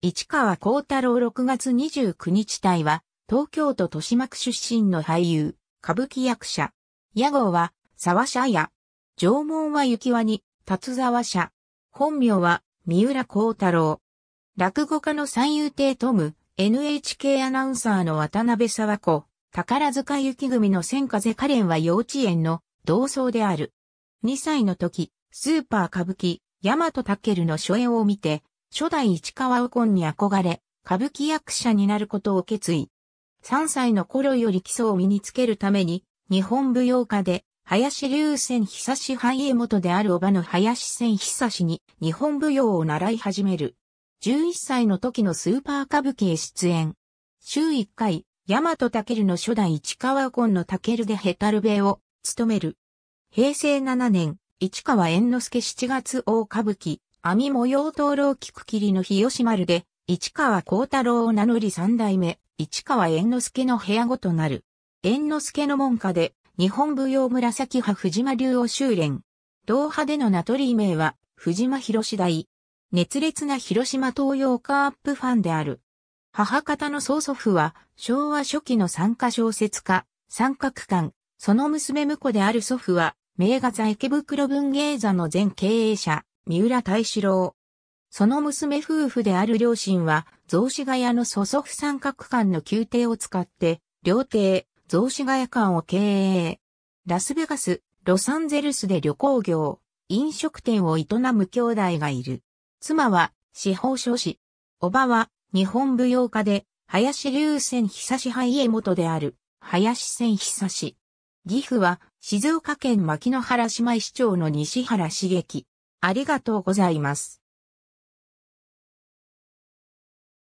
市川幸太郎6月29日隊は、東京都豊島区出身の俳優、歌舞伎役者。屋号は、沢社屋。縄文は雪輪に、達沢社。本名は、三浦幸太郎。落語家の三遊亭トム、NHK アナウンサーの渡辺沢子、宝塚雪組の千風カレンは幼稚園の同窓である。2歳の時、スーパー歌舞伎、大和武の初演を見て、初代市川右近に憧れ、歌舞伎役者になることを決意。3歳の頃より基礎を身につけるために、日本舞踊家で、林流仙久志繁栄元である叔母の林仙久志に日本舞踊を習い始める。11歳の時のスーパー歌舞伎へ出演。週1回、大和るの初代市川右近のるでヘタルベを務める。平成7年、市川猿之助7月大歌舞伎、網模様灯籠菊切の日吉丸で、市川幸太郎を名乗り三代目、市川猿之助の部屋子となる。猿之助の門下で、日本舞踊紫派藤間流を修練。同派での名取名は、藤間広次大。熱烈な広島東洋カープファンである。母方の曽祖父は、昭和初期の参加小説家、三角館、その娘婿である祖父は、名画座池袋文芸座の前経営者、三浦大志郎。その娘夫婦である両親は、雑司ヶ谷の祖祖父三角館の宮廷を使って、料亭、雑司ヶ谷館を経営。ラスベガス、ロサンゼルスで旅行業、飲食店を営む兄弟がいる。妻は、司法書士。おばは、日本舞踊家で、林流仙久志派家元である、林仙久志。義父は、静岡県牧之原姉妹市長の西原茂樹。ありがとうございます。